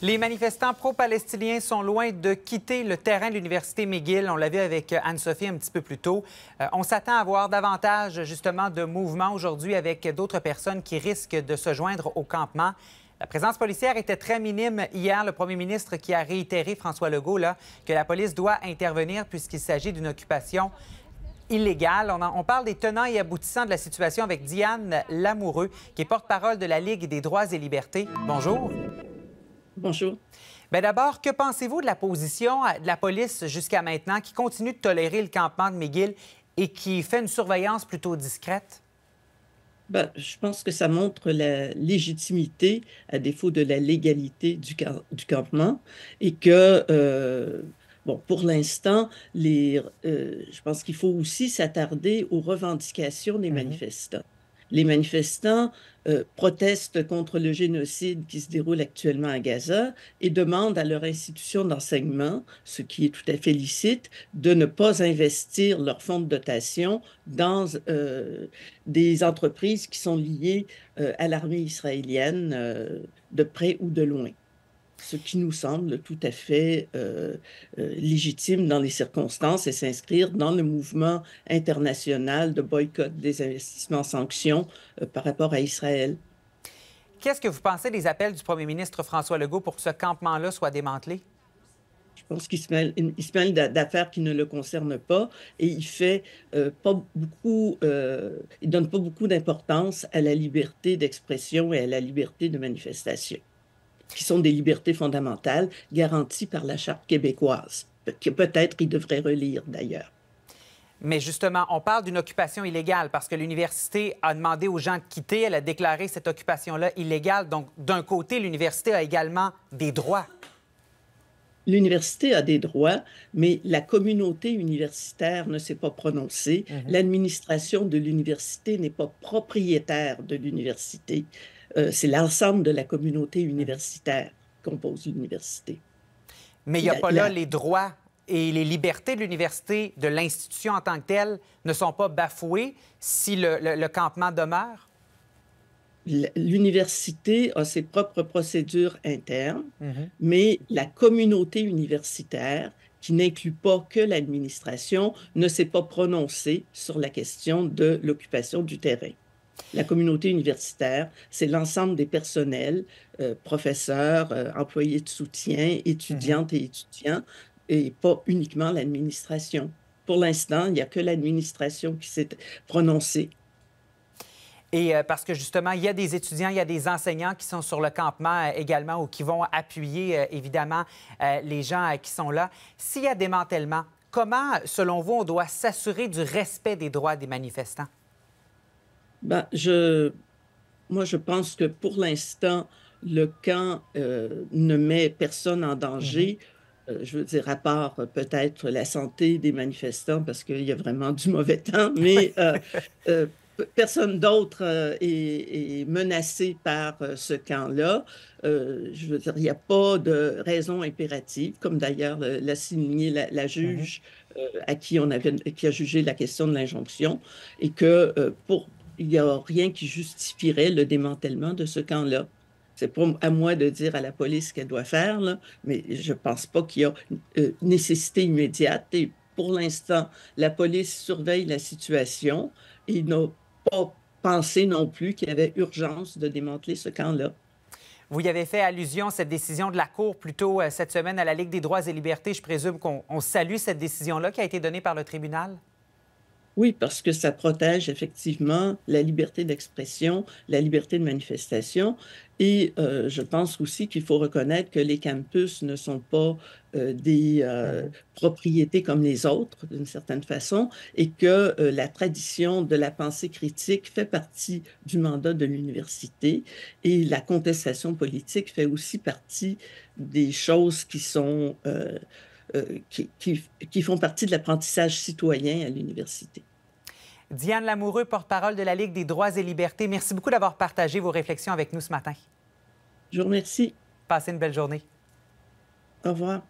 Les manifestants pro-palestiniens sont loin de quitter le terrain de l'Université McGill. On l'a vu avec euh, Anne-Sophie un petit peu plus tôt. Euh, on s'attend à voir davantage justement de mouvements aujourd'hui avec d'autres personnes qui risquent de se joindre au campement. La présence policière était très minime hier. Le premier ministre qui a réitéré, François Legault, là, que la police doit intervenir puisqu'il s'agit d'une occupation illégale. On, on, parle des tenants et aboutissants de la situation avec Diane Lamoureux, qui est porte-parole de la Ligue des droits et libertés. Bonjour. Bonjour. Bien, d'abord, que pensez-vous de la position euh, de la police jusqu'à maintenant qui continue de tolérer le campement de McGill et qui fait une surveillance plutôt discrète? Ben, je pense que ça montre la légitimité, à défaut de la légalité du, campement, et que, euh, bon, pour l'instant, euh, je pense qu'il faut aussi s'attarder aux revendications des mhm. manifestants les manifestants euh, protestent contre le génocide qui se déroule actuellement à Gaza et demandent à leur institution d'enseignement, ce qui est tout à fait licite, de ne pas investir leur fonds de dotation dans euh, des entreprises qui sont liées euh, à l'armée israélienne de près ou de loin ce qui nous semble tout à fait euh, euh, légitime dans les circonstances et s'inscrire dans le mouvement international de boycott des investissements sanctions euh, par rapport à Israël. Qu'est-ce que vous pensez des appels du premier ministre François Legault pour que ce campement-là soit démantelé? Je pense qu'il se mêle, d'affaires qui ne le concernent pas et il fait pas beaucoup, il donne pas beaucoup d'importance à la liberté d'expression et à la liberté de manifestation qui sont des libertés fondamentales garanties par la Charte québécoise, que peut-être il devrait relire d'ailleurs. Mais justement, on parle d'une occupation illégale parce que l'université a demandé aux gens de quitter, elle a déclaré cette occupation-là illégale. Donc, d'un côté, l'université a également des droits. L'université a des droits, mais la communauté universitaire ne s'est pas prononcée. Mm-hmm. L'administration de l'université n'est pas propriétaire de l'université. Euh, c'est l'ensemble de la communauté universitaire qui compose l'université. Mais il n'y a pas là les droits et les libertés de l'université, de l'institution en tant que telle, ne sont pas bafoués si le, campement demeure? L'université a ses propres procédures internes, mm-hmm. mais la communauté universitaire, qui n'inclut pas que l'administration, ne s'est pas prononcée sur la question de l'occupation du terrain. La communauté universitaire, c'est l'ensemble des personnels, euh, professeurs, euh, employés de soutien, étudiantes et étudiants, et pas uniquement l'administration. Pour l'instant, il n'y a que l'administration qui s'est prononcée. Et euh, parce que justement, il y a des étudiants, il y a des enseignants qui sont sur le campement également ou qui vont appuyer évidemment les gens qui sont là. S'il y a démantèlement, comment, selon vous, on doit s'assurer du respect des droits des manifestants? Ben, je, Moi, je pense que pour l'instant, le camp euh, ne met personne en danger. Mm-hmm. Euh, je veux dire, à part euh, peut-être la santé des manifestants, parce qu'il y a vraiment du mauvais temps, mais personne d'autre est, menacé par ce camp-là. je veux dire, il n'y a pas de raison impérative, comme d'ailleurs l'a signé la, juge mm-hmm. à qui on avait, qui a jugé la question de l'injonction, et que pour il n'y a rien qui justifierait le démantèlement de ce camp-là. C'est pas à moi de dire à la police ce qu'elle doit faire, mais je ne pense pas qu'il y a euh, nécessité immédiate. Et pour l'instant, la police surveille la situation et n'a pas pensé non plus qu'il y avait urgence de démanteler ce camp-là. Vous y avez fait allusion, cette décision de la Cour, plutôt euh, cette semaine à la Ligue des droits et libertés. Je présume qu'on salue cette décision-là qui a été donnée par le tribunal? Oui, parce que ça protège effectivement la liberté d'expression, la liberté de manifestation. Et euh, je pense aussi qu'il faut reconnaître que les campus ne sont pas euh, des euh, mmh. propriétés comme les autres, d'une certaine façon, et que la tradition de la pensée critique fait partie du mandat de l'université et la contestation politique fait aussi partie des choses qui sont... qui font partie de l'apprentissage citoyen à l'université. Diane Lamoureux, porte-parole de la Ligue des droits et libertés, merci beaucoup d'avoir partagé vos réflexions avec nous ce matin. Je vous remercie. Passez une belle journée. Au revoir.